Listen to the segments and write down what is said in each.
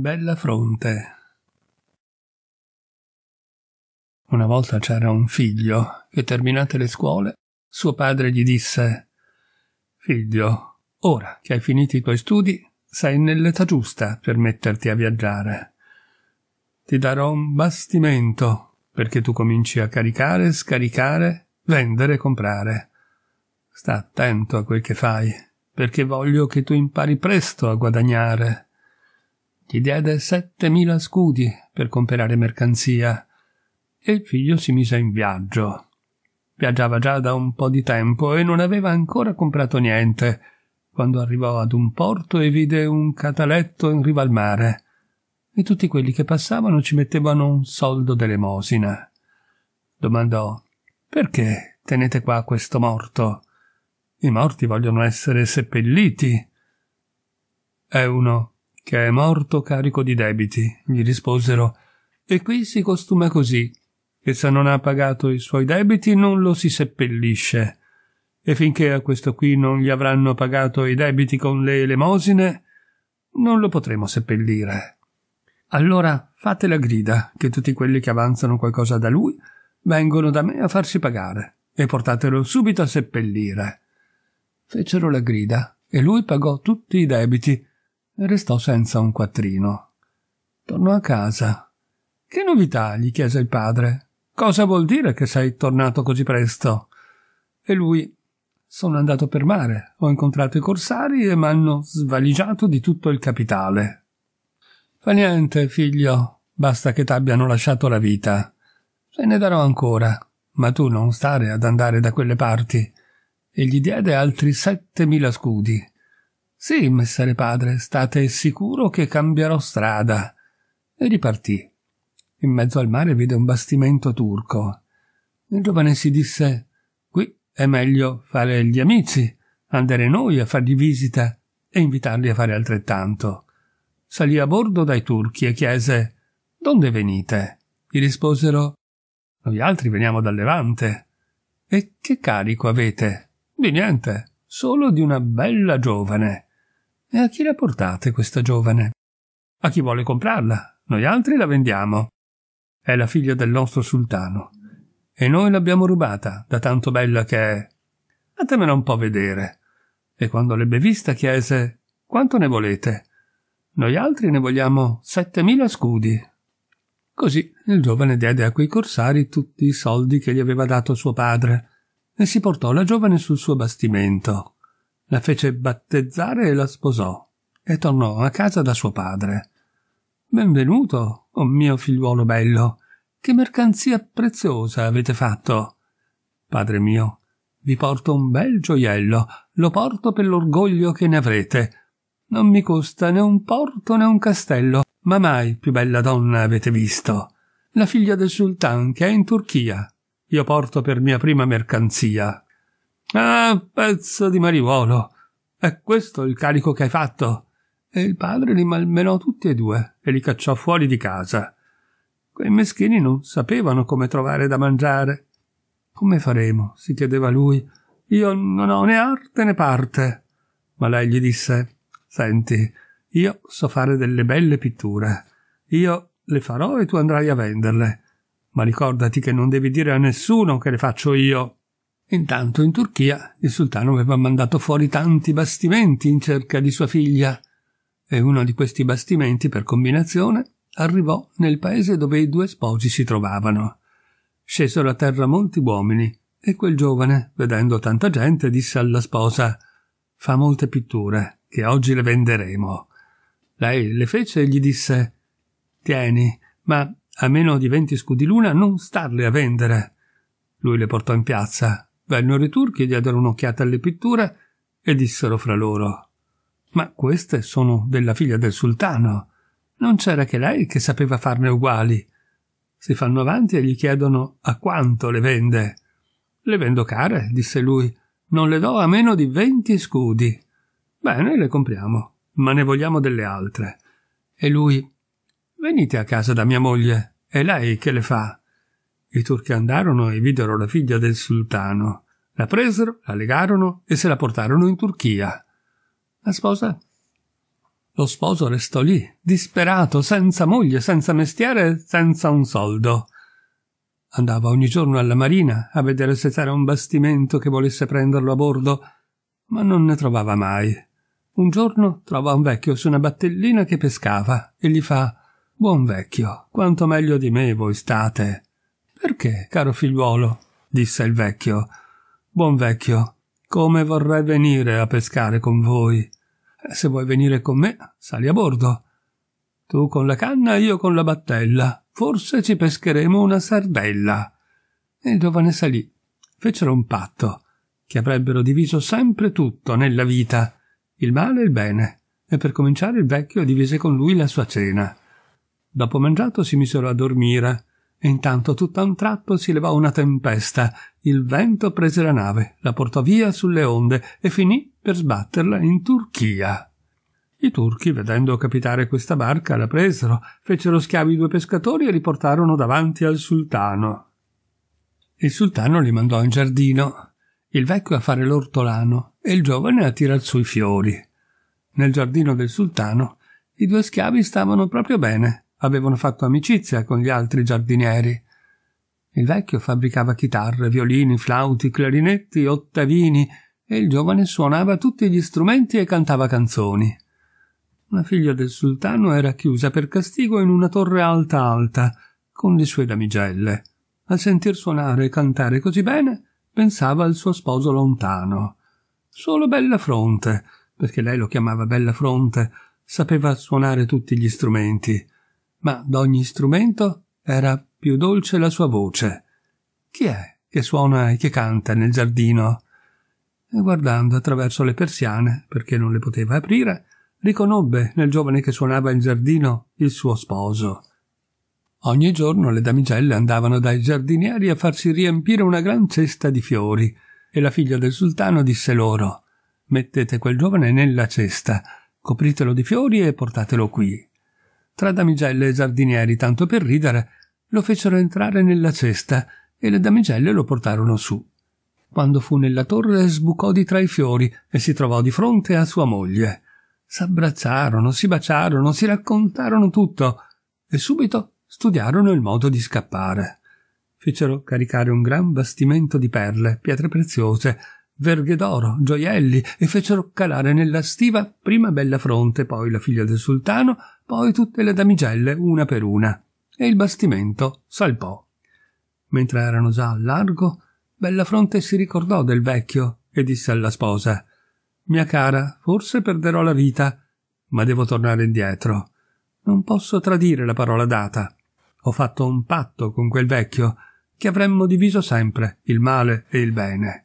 Bella fronte. Una volta c'era un figlio che terminate le scuole, suo padre gli disse Figlio, ora che hai finito i tuoi studi, sei nell'età giusta per metterti a viaggiare. Ti darò un bastimento perché tu cominci a caricare, scaricare, vendere e comprare. Sta attento a quel che fai, perché voglio che tu impari presto a guadagnare gli diede settemila scudi per comprare mercanzia e il figlio si mise in viaggio. Viaggiava già da un po' di tempo e non aveva ancora comprato niente quando arrivò ad un porto e vide un cataletto in riva al mare e tutti quelli che passavano ci mettevano un soldo d'elemosina. Domandò Perché tenete qua questo morto? I morti vogliono essere seppelliti. È uno che è morto carico di debiti, gli risposero, e qui si costuma così, che se non ha pagato i suoi debiti non lo si seppellisce, e finché a questo qui non gli avranno pagato i debiti con le elemosine, non lo potremo seppellire. Allora fate la grida che tutti quelli che avanzano qualcosa da lui vengono da me a farsi pagare e portatelo subito a seppellire. Fecero la grida e lui pagò tutti i debiti restò senza un quattrino. Tornò a casa. Che novità? gli chiese il padre. Cosa vuol dire che sei tornato così presto? E lui sono andato per mare, ho incontrato i corsari e mi hanno svaligiato di tutto il capitale. Fa niente, figlio, basta che t'abbiano lasciato la vita. Se ne darò ancora, ma tu non stare ad andare da quelle parti. E gli diede altri settemila scudi. Sì, messere padre, state sicuro che cambierò strada. E ripartì. In mezzo al mare vide un bastimento turco. Il giovane si disse Qui è meglio fare gli amici, andare noi a fargli visita e invitarli a fare altrettanto. Salì a bordo dai turchi e chiese Donde venite? Gli risposero Noi altri veniamo dal Levante. E che carico avete? Di niente, solo di una bella giovane e a chi la portate questa giovane? A chi vuole comprarla. Noi altri la vendiamo. È la figlia del nostro sultano. E noi l'abbiamo rubata, da tanto bella che è. Datemela un po' vedere. E quando l'ebbe vista chiese quanto ne volete? Noi altri ne vogliamo settemila scudi. Così il giovane diede a quei corsari tutti i soldi che gli aveva dato suo padre e si portò la giovane sul suo bastimento, la fece battezzare e la sposò, e tornò a casa da suo padre. Benvenuto, o oh mio figliuolo bello, che mercanzia preziosa avete fatto. Padre mio, vi porto un bel gioiello, lo porto per l'orgoglio che ne avrete. Non mi costa né un porto né un castello, ma mai più bella donna avete visto. La figlia del sultan che è in Turchia. Io porto per mia prima mercanzia Ah, pezzo di mariuolo! È questo il carico che hai fatto? E il padre li malmenò tutti e due e li cacciò fuori di casa. Quei meschini non sapevano come trovare da mangiare. Come faremo? si chiedeva lui. Io non ho né arte né parte. Ma lei gli disse Senti, io so fare delle belle pitture. Io le farò e tu andrai a venderle. Ma ricordati che non devi dire a nessuno che le faccio io. Intanto in Turchia il sultano aveva mandato fuori tanti bastimenti in cerca di sua figlia, e uno di questi bastimenti, per combinazione, arrivò nel paese dove i due sposi si trovavano. Scesero a terra molti uomini, e quel giovane, vedendo tanta gente, disse alla sposa Fa molte pitture, che oggi le venderemo. Lei le fece e gli disse Tieni, ma a meno di venti scudi l'una non starle a vendere. Lui le portò in piazza, Vennero i turchi, diedero un'occhiata alle pitture e dissero fra loro: Ma queste sono della figlia del sultano. Non c'era che lei che sapeva farne uguali. Si fanno avanti e gli chiedono a quanto le vende. Le vendo care, disse lui. Non le do a meno di venti scudi. Bene, le compriamo, ma ne vogliamo delle altre. E lui: Venite a casa da mia moglie, è lei che le fa. I turchi andarono e videro la figlia del sultano. La presero, la legarono e se la portarono in Turchia. La sposa? Lo sposo restò lì, disperato, senza moglie, senza mestiere, senza un soldo. Andava ogni giorno alla marina a vedere se c'era un bastimento che volesse prenderlo a bordo, ma non ne trovava mai. Un giorno trova un vecchio su una battellina che pescava e gli fa Buon vecchio, quanto meglio di me voi state. Perché, caro figliuolo? disse il vecchio. Buon vecchio, come vorrei venire a pescare con voi. Eh, se vuoi venire con me, sali a bordo. Tu con la canna, io con la battella. Forse ci pescheremo una sardella. Il giovane salì. Fecero un patto, che avrebbero diviso sempre tutto nella vita, il male e il bene, e per cominciare il vecchio divise con lui la sua cena. Dopo mangiato si misero a dormire, e intanto tutt'a un tratto si levò una tempesta. Il vento prese la nave, la portò via sulle onde e finì per sbatterla in Turchia. I turchi, vedendo capitare questa barca, la presero, fecero schiavi due pescatori e li portarono davanti al sultano. Il sultano li mandò in giardino, il vecchio a fare l'ortolano e il giovane a tirar su i fiori. Nel giardino del sultano i due schiavi stavano proprio bene, avevano fatto amicizia con gli altri giardinieri. Il vecchio fabbricava chitarre, violini, flauti, clarinetti, ottavini e il giovane suonava tutti gli strumenti e cantava canzoni. La figlia del sultano era chiusa per castigo in una torre alta alta, con le sue damigelle. Al sentir suonare e cantare così bene, pensava al suo sposo lontano. Solo Bella Fronte, perché lei lo chiamava Bella Fronte, sapeva suonare tutti gli strumenti ma d'ogni strumento era più dolce la sua voce. Chi è che suona e che canta nel giardino? E guardando attraverso le persiane, perché non le poteva aprire, riconobbe nel giovane che suonava in giardino il suo sposo. Ogni giorno le damigelle andavano dai giardinieri a farsi riempire una gran cesta di fiori, e la figlia del sultano disse loro Mettete quel giovane nella cesta, copritelo di fiori e portatelo qui tra damigelle e giardinieri, tanto per ridere, lo fecero entrare nella cesta e le damigelle lo portarono su. Quando fu nella torre sbucò di tra i fiori e si trovò di fronte a sua moglie. S'abbracciarono, si baciarono, si raccontarono tutto e subito studiarono il modo di scappare. Fecero caricare un gran bastimento di perle, pietre preziose, verghe d'oro, gioielli e fecero calare nella stiva prima Bella Fronte, poi la figlia del sultano, poi tutte le damigelle una per una, e il bastimento salpò. Mentre erano già al largo, Bella Fronte si ricordò del vecchio e disse alla sposa Mia cara, forse perderò la vita, ma devo tornare indietro. Non posso tradire la parola data. Ho fatto un patto con quel vecchio che avremmo diviso sempre il male e il bene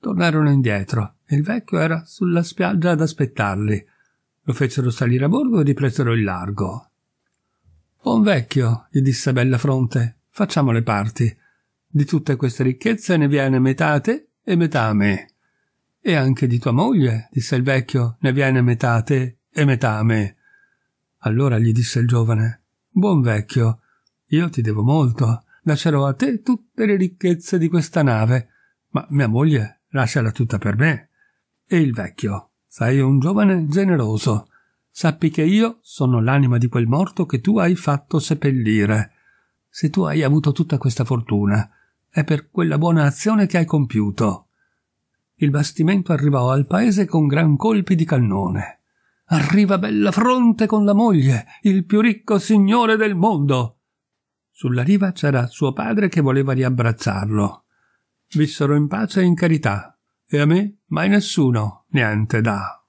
Tornarono indietro e il vecchio era sulla spiaggia ad aspettarli. Lo fecero salire a bordo e ripresero il largo. Buon vecchio, gli disse Bella Fronte, facciamo le parti. Di tutte queste ricchezze ne viene metà a te e metà a me. E anche di tua moglie, disse il vecchio, ne viene metà a te e metà a me. Allora gli disse il giovane, Buon vecchio, io ti devo molto, lascerò a te tutte le ricchezze di questa nave, ma mia moglie lasciala tutta per me. E il vecchio, sei un giovane generoso. Sappi che io sono l'anima di quel morto che tu hai fatto seppellire. Se tu hai avuto tutta questa fortuna, è per quella buona azione che hai compiuto. Il bastimento arrivò al paese con gran colpi di cannone. Arriva Bella Fronte con la moglie, il più ricco signore del mondo. Sulla riva c'era suo padre che voleva riabbracciarlo vissero in pace e in carità, e a me mai nessuno niente dà.